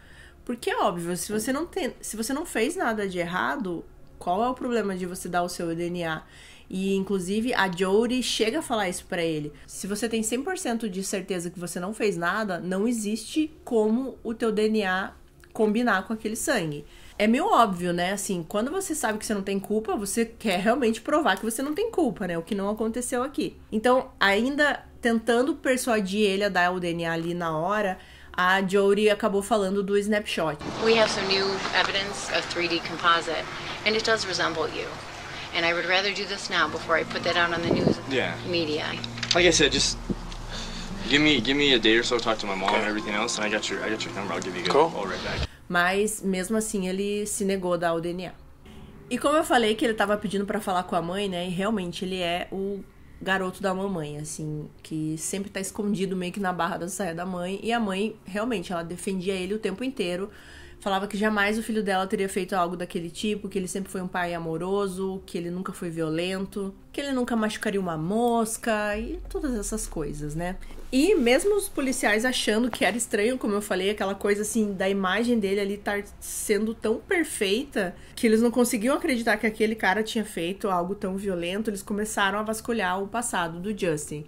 Speaker 1: Porque é óbvio, se você não tem, se você não fez nada de errado, qual é o problema de você dar o seu DNA? E inclusive a Jodie chega a falar isso para ele. Se você tem 100% de certeza que você não fez nada, não existe como o teu DNA combinar com aquele sangue. É meio óbvio, né? Assim, quando você sabe que você não tem culpa, você quer realmente provar que você não tem culpa, né? O que não aconteceu aqui. Então, ainda tentando persuadir ele a dar o DNA ali na hora, a Jory acabou falando do snapshot. We have some new evidence of 3D composite and it does resemble you. And I would rather do this now before I put that out on the news yeah. media. Like I said, just give me give me a day or so, talk to my mom and everything else, and I got your I got your number. I'll give you a cool. call right back. Mas mesmo assim ele se negou a dar o DNA. E como eu falei que ele tava pedindo para falar com a mãe, né? E realmente ele é o garoto da mamãe, assim, que sempre tá escondido meio que na barra da saia da mãe. E a mãe, realmente, ela defendia ele o tempo inteiro falava que jamais o filho dela teria feito algo daquele tipo, que ele sempre foi um pai amoroso, que ele nunca foi violento, que ele nunca machucaria uma mosca e todas essas coisas, né? E mesmo os policiais achando que era estranho, como eu falei, aquela coisa assim da imagem dele ali estar tá sendo tão perfeita que eles não conseguiam acreditar que aquele cara tinha feito algo tão violento, eles começaram a vasculhar o passado do Justin.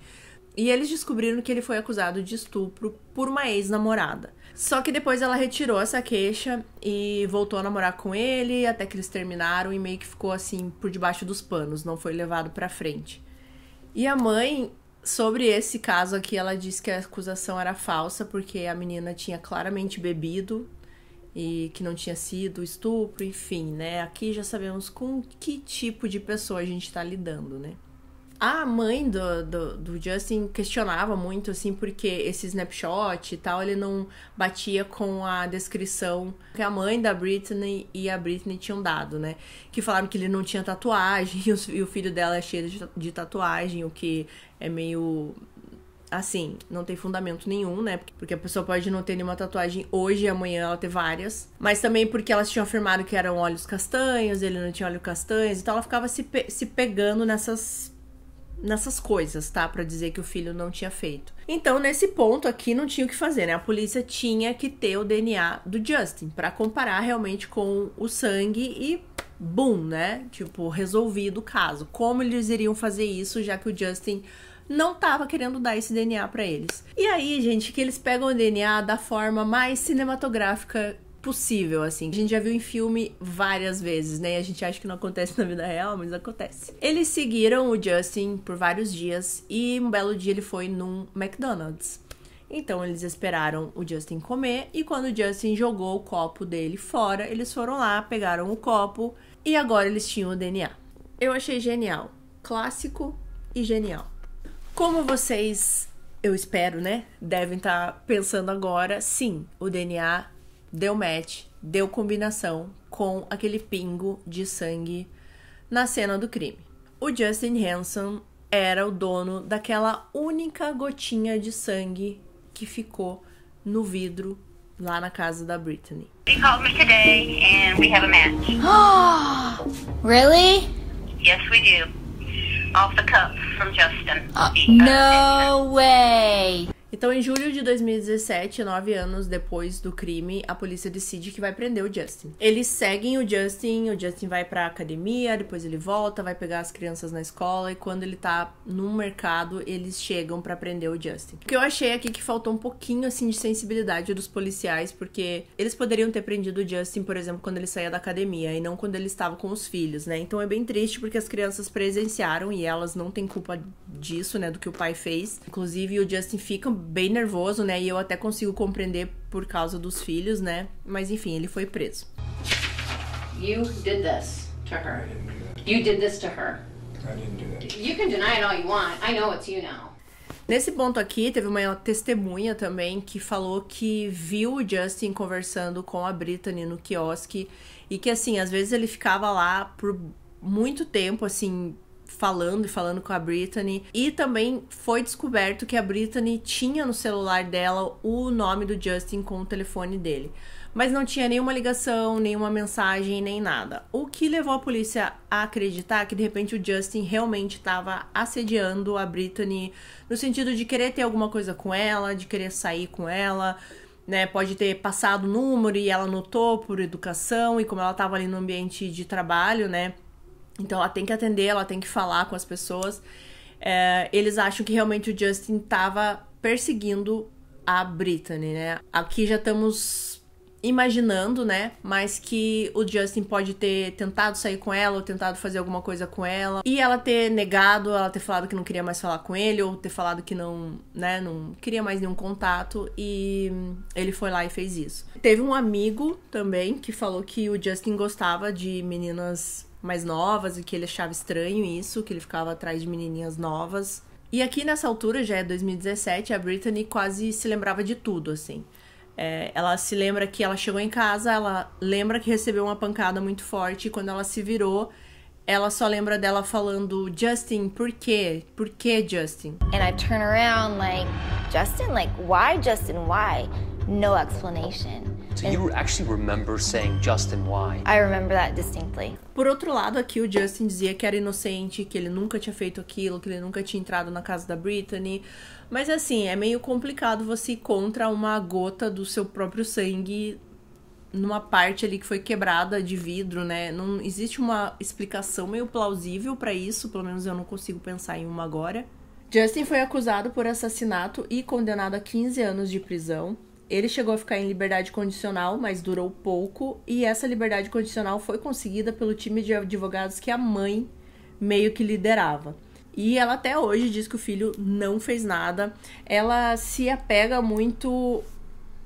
Speaker 1: E eles descobriram que ele foi acusado de estupro por uma ex-namorada. Só que depois ela retirou essa queixa e voltou a namorar com ele, até que eles terminaram e meio que ficou assim por debaixo dos panos, não foi levado para frente. E a mãe, sobre esse caso aqui, ela disse que a acusação era falsa porque a menina tinha claramente bebido e que não tinha sido estupro, enfim, né? Aqui já sabemos com que tipo de pessoa a gente tá lidando, né? A mãe do, do, do, Justin questionava muito, assim, porque esse snapshot e tal, ele não batia com a descrição que a mãe da Britney e a Britney tinham dado, né? Que falaram que ele não tinha tatuagem e o, filho dela é cheio de, de tatuagem, o que é meio assim, não tem fundamento nenhum, né? Porque a pessoa pode não ter nenhuma tatuagem hoje e amanhã ela ter várias. Mas também porque elas tinham afirmado que eram olhos castanhos, ele não tinha olhos castanhos, então ela ficava se, pe se pegando nessas nessas coisas, tá? Para dizer que o filho não tinha feito. Então, nesse ponto aqui não tinha o que fazer, né? A polícia tinha que ter o DNA do Justin para comparar realmente com o sangue e bum, né? Tipo, resolvido o caso. Como eles iriam fazer isso já que o Justin não estava querendo dar esse DNA para eles. E aí, gente, que eles pegam o DNA da forma mais cinematográfica possível, assim. A gente já viu em filme várias vezes, né? A gente acha que não acontece na vida real, mas acontece. Eles seguiram o Justin por vários dias e um belo dia ele foi num McDonald's. Então eles esperaram o Justin comer e quando o Justin jogou o copo dele fora, eles foram lá, pegaram o copo e agora eles tinham o DNA. Eu achei genial, clássico e genial. Como vocês, eu espero, né, devem estar tá pensando agora, sim, o DNA deu match, deu combinação com aquele pingo de sangue na cena do crime. O Justin Hanson era o dono daquela única gotinha de sangue que ficou no vidro lá na casa da Brittany. He called me today and
Speaker 2: we have a match. Oh,
Speaker 1: really? Yes, we do. Off the cup from Justin. Uh, no way. Então, em julho de 2017, nove anos depois do crime, a polícia decide que vai prender o Justin. Eles seguem o Justin, o Justin vai pra academia, depois ele volta, vai pegar as crianças na escola e quando ele tá no mercado, eles chegam para prender o Justin. O que eu achei aqui que faltou um pouquinho, assim, de sensibilidade dos policiais, porque eles poderiam ter prendido o Justin, por exemplo, quando ele saía da academia e não quando ele estava com os filhos, né? Então é bem triste porque as crianças presenciaram e elas não têm culpa disso, né, do que o pai fez. Inclusive, o Justin fica bem nervoso, né? E eu até consigo compreender por causa dos filhos, né? Mas enfim, ele foi preso. You did this to her. You did this to her. You can deny it all you want. I know it's you now. Nesse ponto aqui, teve uma testemunha também que falou que viu o Justin conversando com a Brittany no quiosque e que, assim, às vezes ele ficava lá por muito tempo, assim, falando e falando com a Brittany. E também foi descoberto que a Brittany tinha no celular dela o nome do Justin com o telefone dele. Mas não tinha nenhuma ligação, nenhuma mensagem, nem nada. O que levou a polícia a acreditar que de repente o Justin realmente estava assediando a Brittany no sentido de querer ter alguma coisa com ela, de querer sair com ela. Né, pode ter passado o número e ela notou por educação e como ela estava ali no ambiente de trabalho, né? Então ela tem que atender, ela tem que falar com as pessoas. É, eles acham que realmente o Justin estava perseguindo a Britney, né? Aqui já estamos imaginando, né? Mas que o Justin pode ter tentado sair com ela ou tentado fazer alguma coisa com ela e ela ter negado, ela ter falado que não queria mais falar com ele ou ter falado que não, né, não queria mais nenhum contato e ele foi lá e fez isso. Teve um amigo também que falou que o Justin gostava de meninas mais novas e que ele achava estranho isso, que ele ficava atrás de menininhas novas. E aqui nessa altura, já é 2017, a Brittany quase se lembrava de tudo, assim. É, ela se lembra que ela chegou em casa, ela lembra que recebeu uma pancada muito forte e quando ela se virou, ela só lembra dela falando Justin, por quê? Por quê, Justin? And I turn around like Justin, like why Justin, why? No explanation. So you actually remember saying Justin why? I remember that distinctly. Por outro lado, aqui o Justin dizia que era inocente, que ele nunca tinha feito aquilo, que ele nunca tinha entrado na casa da Brittany. Mas assim, é meio complicado você ir contra uma gota do seu próprio sangue numa parte ali que foi quebrada de vidro, né? Não existe uma explicação meio plausível para isso, pelo menos eu não consigo pensar em uma agora. Justin foi acusado por assassinato e condenado a 15 anos de prisão. Ele chegou a ficar em liberdade condicional, mas durou pouco, e essa liberdade condicional foi conseguida pelo time de advogados que a mãe meio que liderava. E ela até hoje diz que o filho não fez nada. Ela se apega muito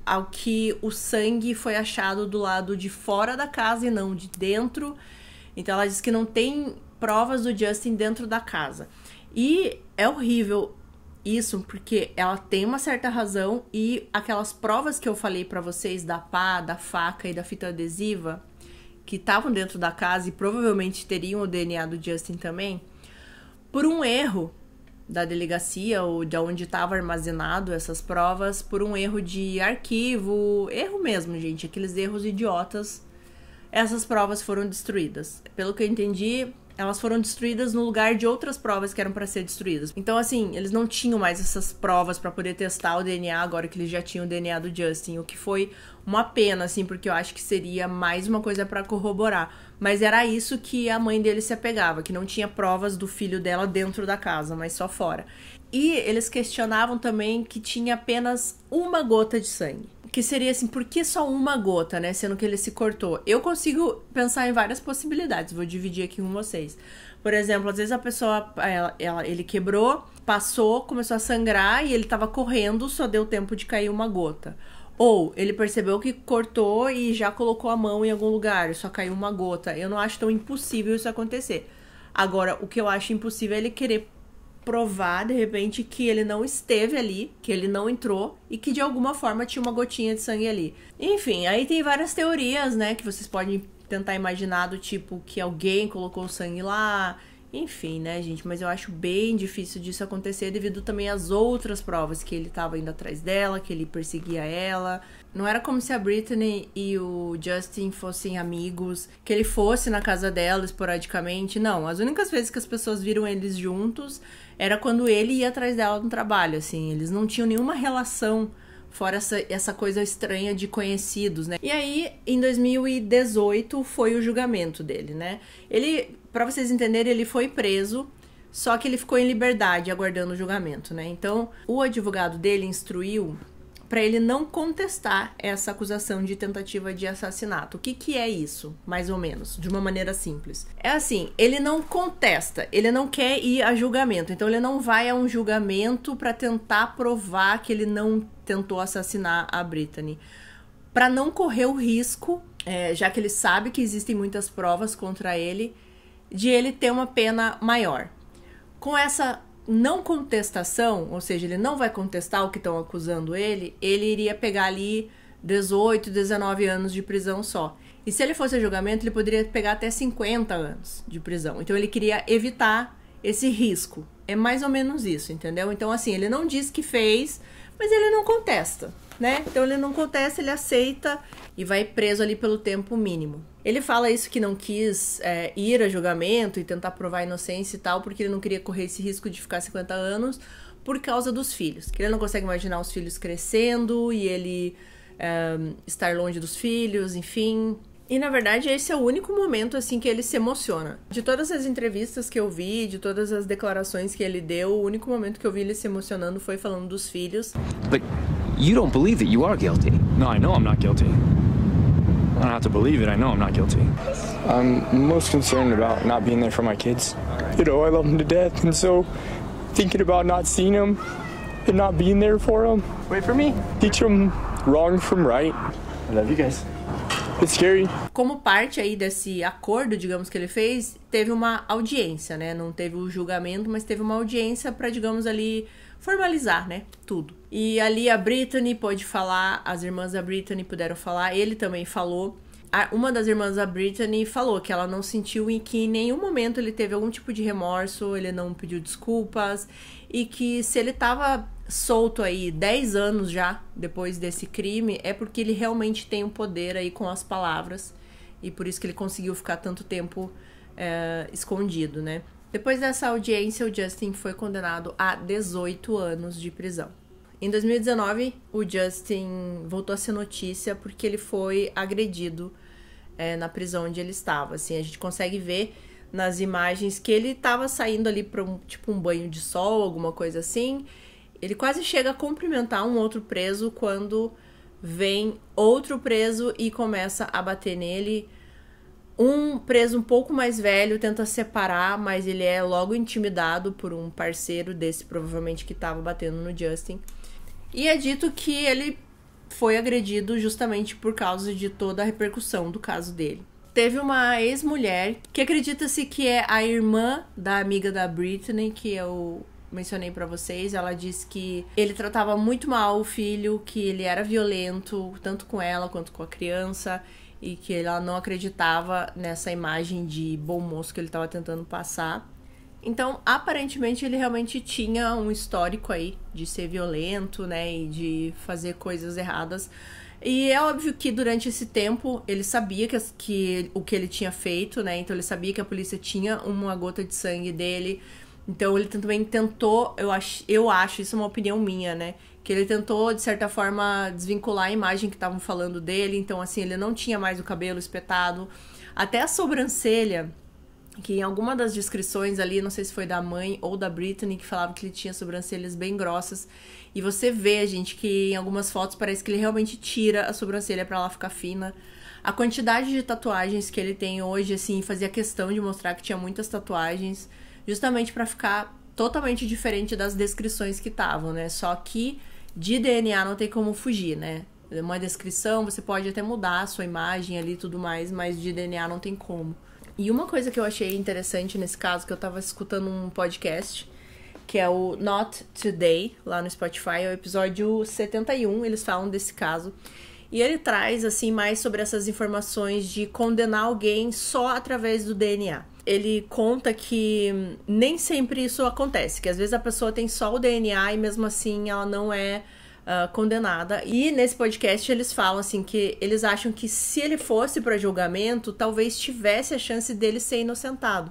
Speaker 1: ao que o sangue foi achado do lado de fora da casa e não de dentro. Então ela diz que não tem provas do Justin dentro da casa. E é horrível isso porque ela tem uma certa razão e aquelas provas que eu falei para vocês da pá, da faca e da fita adesiva que estavam dentro da casa e provavelmente teriam o DNA do Justin também, por um erro da delegacia ou de onde estava armazenado essas provas, por um erro de arquivo, erro mesmo, gente, aqueles erros idiotas, essas provas foram destruídas. Pelo que eu entendi, elas foram destruídas no lugar de outras provas que eram para ser destruídas. Então, assim, eles não tinham mais essas provas para poder testar o DNA agora que eles já tinham o DNA do Justin, o que foi uma pena, assim, porque eu acho que seria mais uma coisa para corroborar. Mas era isso que a mãe dele se apegava, que não tinha provas do filho dela dentro da casa, mas só fora. E eles questionavam também que tinha apenas uma gota de sangue que seria assim, por que só uma gota, né? Sendo que ele se cortou. Eu consigo pensar em várias possibilidades, vou dividir aqui com vocês. Por exemplo, às vezes a pessoa, ela, ela, ele quebrou, passou, começou a sangrar e ele tava correndo, só deu tempo de cair uma gota. Ou ele percebeu que cortou e já colocou a mão em algum lugar, só caiu uma gota. Eu não acho tão impossível isso acontecer. Agora, o que eu acho impossível é ele querer provar, de repente, que ele não esteve ali, que ele não entrou e que de alguma forma tinha uma gotinha de sangue ali. Enfim, aí tem várias teorias, né, que vocês podem tentar imaginar do tipo que alguém colocou o sangue lá, enfim, né, gente? Mas eu acho bem difícil disso acontecer devido também às outras provas que ele estava indo atrás dela, que ele perseguia ela. Não era como se a Britney e o Justin fossem amigos, que ele fosse na casa dela esporadicamente. Não, as únicas vezes que as pessoas viram eles juntos era quando ele ia atrás dela no trabalho, assim. Eles não tinham nenhuma relação fora essa, essa coisa estranha de conhecidos, né? E aí, em 2018 foi o julgamento dele, né? Ele, para vocês entenderem, ele foi preso, só que ele ficou em liberdade aguardando o julgamento, né? Então, o advogado dele instruiu para ele não contestar essa acusação de tentativa de assassinato. O que, que é isso, mais ou menos, de uma maneira simples? É assim, ele não contesta, ele não quer ir a julgamento, então ele não vai a um julgamento para tentar provar que ele não tentou assassinar a Brittany. Para não correr o risco, é, já que ele sabe que existem muitas provas contra ele, de ele ter uma pena maior. Com essa não contestação, ou seja, ele não vai contestar o que estão acusando ele, ele iria pegar ali 18, 19 anos de prisão só. E se ele fosse a julgamento, ele poderia pegar até 50 anos de prisão. Então ele queria evitar esse risco. É mais ou menos isso, entendeu? Então, assim, ele não diz que fez, mas ele não contesta né? Então ele não acontece, ele aceita e vai preso ali pelo tempo mínimo. Ele fala isso que não quis é, ir a julgamento e tentar provar a inocência e tal, porque ele não queria correr esse risco de ficar 50 anos por causa dos filhos. Que ele não consegue imaginar os filhos crescendo e ele é, estar longe dos filhos, enfim. E na verdade, esse é o único momento assim que ele se emociona. De todas as entrevistas que eu vi, de todas as declarações que ele deu, o único momento que eu vi ele se emocionando foi falando dos filhos. But you don't believe that you are guilty. No, I know I'm not guilty. I don't have to believe it. I know I'm not guilty. I'm most concerned about not being there for my kids. You know, I love them to death, and so thinking about not seeing them and not being there for them. Wait for me. Teach them wrong from right. I love you guys. It's tá scary. Como parte aí desse acordo, digamos que ele fez, teve uma audiência, né? Não teve o um julgamento, mas teve uma audiência para, digamos ali, formalizar, né? Tudo. E ali a Brittany pôde falar, as irmãs da Brittany puderam falar, ele também falou. Uma das irmãs da Brittany falou que ela não sentiu e que em nenhum momento ele teve algum tipo de remorso, ele não pediu desculpas e que se ele tava solto aí 10 anos já depois desse crime é porque ele realmente tem um poder aí com as palavras e por isso que ele conseguiu ficar tanto tempo é, escondido, né? Depois dessa audiência, o Justin foi condenado a 18 anos de prisão. Em 2019, o Justin voltou a ser notícia porque ele foi agredido é, na prisão onde ele estava. Assim, a gente consegue ver nas imagens que ele estava saindo ali para um, tipo um banho de sol, alguma coisa assim ele quase chega a cumprimentar um outro preso quando vem outro preso e começa a bater nele. Um preso um pouco mais velho tenta separar, mas ele é logo intimidado por um parceiro desse, provavelmente que estava batendo no Justin. E é dito que ele foi agredido justamente por causa de toda a repercussão do caso dele. Teve uma ex-mulher que acredita-se que é a irmã da amiga da Britney, que é o mencionei para vocês, ela disse que ele tratava muito mal o filho, que ele era violento, tanto com ela quanto com a criança, e que ela não acreditava nessa imagem de bom moço que ele estava tentando passar. Então, aparentemente, ele realmente tinha um histórico aí de ser violento, né, e de fazer coisas erradas. E é óbvio que durante esse tempo ele sabia que, que o que ele tinha feito, né? Então ele sabia que a polícia tinha uma gota de sangue dele, então ele também tentou, eu acho, eu acho, isso é uma opinião minha, né? Que ele tentou, de certa forma, desvincular a imagem que estavam falando dele. Então, assim, ele não tinha mais o cabelo espetado. Até a sobrancelha, que em alguma das descrições ali, não sei se foi da mãe ou da Britney, que falava que ele tinha sobrancelhas bem grossas. E você vê, gente, que em algumas fotos parece que ele realmente tira a sobrancelha para ela ficar fina. A quantidade de tatuagens que ele tem hoje, assim, fazia questão de mostrar que tinha muitas tatuagens justamente para ficar totalmente diferente das descrições que estavam, né? Só que de DNA não tem como fugir, né? Uma descrição você pode até mudar a sua imagem ali e tudo mais, mas de DNA não tem como. E uma coisa que eu achei interessante nesse caso, que eu tava escutando um podcast, que é o Not Today, lá no Spotify, é o episódio 71, eles falam desse caso. E ele traz, assim, mais sobre essas informações de condenar alguém só através do DNA ele conta que nem sempre isso acontece, que às vezes a pessoa tem só o DNA e mesmo assim ela não é uh, condenada. E nesse podcast eles falam assim que eles acham que se ele fosse para julgamento, talvez tivesse a chance dele ser inocentado.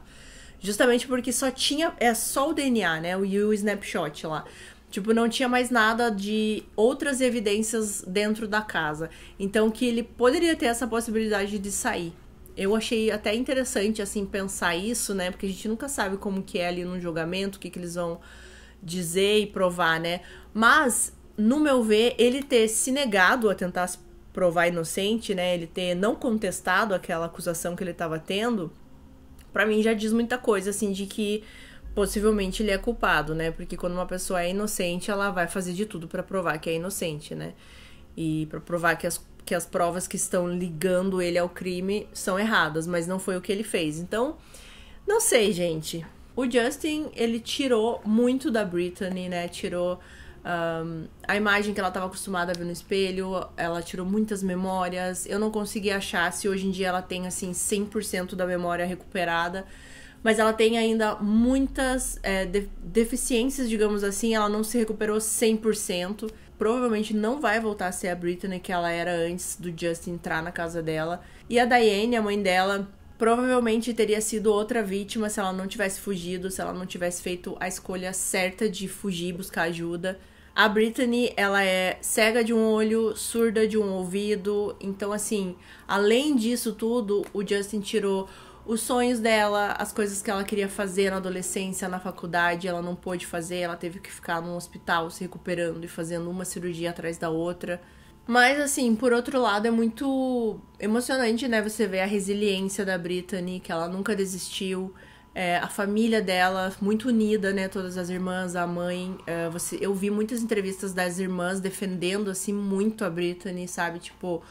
Speaker 1: Justamente porque só tinha é só o DNA, né? O e o snapshot lá. Tipo, não tinha mais nada de outras evidências dentro da casa. Então que ele poderia ter essa possibilidade de sair. Eu achei até interessante, assim, pensar isso, né? Porque a gente nunca sabe como que é ali no julgamento, o que, que eles vão dizer e provar, né? Mas, no meu ver, ele ter se negado a tentar se provar inocente, né? Ele ter não contestado aquela acusação que ele estava tendo, para mim já diz muita coisa, assim, de que possivelmente ele é culpado, né? Porque quando uma pessoa é inocente, ela vai fazer de tudo para provar que é inocente, né? E para provar que as que as provas que estão ligando ele ao crime são erradas, mas não foi o que ele fez. Então, não sei, gente. O Justin, ele tirou muito da Britney, né? Tirou um, a imagem que ela estava acostumada a ver no espelho, ela tirou muitas memórias. Eu não consegui achar se hoje em dia ela tem, assim, 100% da memória recuperada. Mas ela tem ainda muitas é, eh, de deficiências, digamos assim. Ela não se recuperou 100% provavelmente não vai voltar a ser a Britney que ela era antes do Justin entrar na casa dela. E a Diane, a mãe dela, provavelmente teria sido outra vítima se ela não tivesse fugido, se ela não tivesse feito a escolha certa de fugir, buscar ajuda. A Britney, ela é cega de um olho, surda de um ouvido. Então, assim, além disso tudo, o Justin tirou os sonhos dela, as coisas que ela queria fazer na adolescência, na faculdade, ela não pôde fazer, ela teve que ficar num hospital se recuperando e fazendo uma cirurgia atrás da outra. Mas assim, por outro lado, é muito emocionante, né? Você ver a resiliência da Brittany, que ela nunca desistiu. É, a família dela, muito unida, né? Todas as irmãs, a mãe. É, você, eu vi muitas entrevistas das irmãs defendendo, assim, muito a Brittany, sabe? Tipo,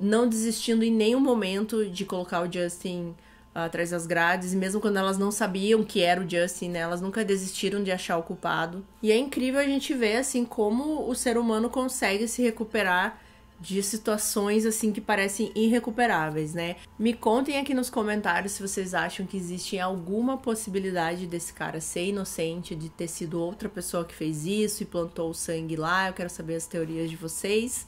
Speaker 1: não desistindo em nenhum momento de colocar o Justin atrás das grades, e mesmo quando elas não sabiam que era o Justin, né, elas nunca desistiram de achar o culpado. E é incrível a gente ver assim como o ser humano consegue se recuperar de situações assim que parecem irrecuperáveis, né? Me contem aqui nos comentários se vocês acham que existe alguma possibilidade desse cara ser inocente, de ter sido outra pessoa que fez isso e plantou o sangue lá. Eu quero saber as teorias de vocês.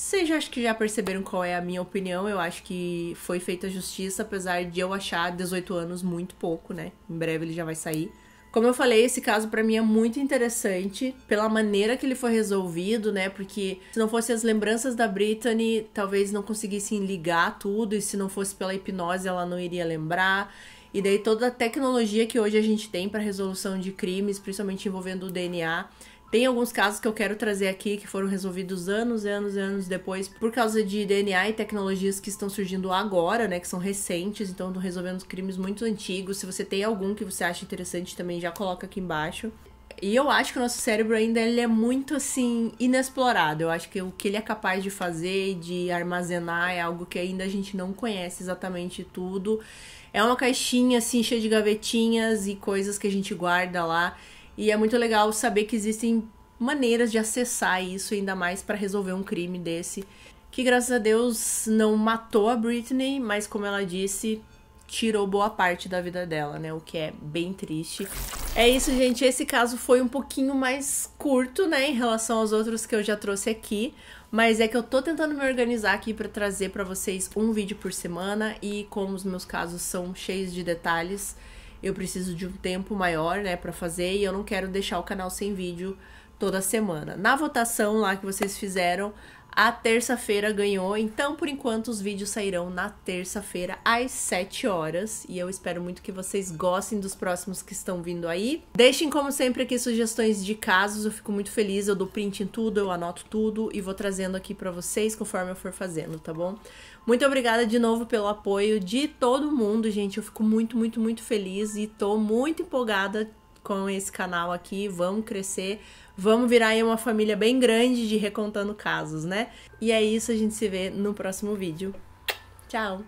Speaker 1: Vocês acho que já perceberam qual é a minha opinião. Eu acho que foi feita justiça, apesar de eu achar 18 anos muito pouco, né? Em breve ele já vai sair. Como eu falei, esse caso para mim é muito interessante pela maneira que ele foi resolvido, né? Porque se não fossem as lembranças da Brittany, talvez não conseguissem ligar tudo, e se não fosse pela hipnose, ela não iria lembrar. E daí toda a tecnologia que hoje a gente tem para resolução de crimes, principalmente envolvendo o DNA, tem alguns casos que eu quero trazer aqui que foram resolvidos anos e anos e anos depois por causa de DNA e tecnologias que estão surgindo agora, né, que são recentes, então estão resolvendo crimes muito antigos. Se você tem algum que você acha interessante também, já coloca aqui embaixo. E eu acho que o nosso cérebro ainda ele é muito assim inexplorado. Eu acho que o que ele é capaz de fazer, de armazenar, é algo que ainda a gente não conhece exatamente tudo. É uma caixinha assim cheia de gavetinhas e coisas que a gente guarda lá e é muito legal saber que existem maneiras de acessar isso, ainda mais para resolver um crime desse. Que graças a Deus não matou a Britney, mas como ela disse, tirou boa parte da vida dela, né? O que é bem triste. É isso, gente. Esse caso foi um pouquinho mais curto, né, em relação aos outros que eu já trouxe aqui, mas é que eu tô tentando me organizar aqui para trazer para vocês um vídeo por semana e como os meus casos são cheios de detalhes, eu preciso de um tempo maior, né, para fazer e eu não quero deixar o canal sem vídeo toda semana. Na votação lá que vocês fizeram, a terça-feira ganhou, então por enquanto os vídeos sairão na terça-feira às 7 horas e eu espero muito que vocês gostem dos próximos que estão vindo aí. Deixem como sempre aqui sugestões de casos, eu fico muito feliz, eu dou print em tudo, eu anoto tudo e vou trazendo aqui para vocês conforme eu for fazendo, tá bom? Muito obrigada de novo pelo apoio de todo mundo, gente. Eu fico muito, muito, muito feliz e tô muito empolgada com esse canal aqui. Vamos crescer, vamos virar aí uma família bem grande de recontando casos, né? E é isso, a gente se vê no próximo vídeo. Tchau!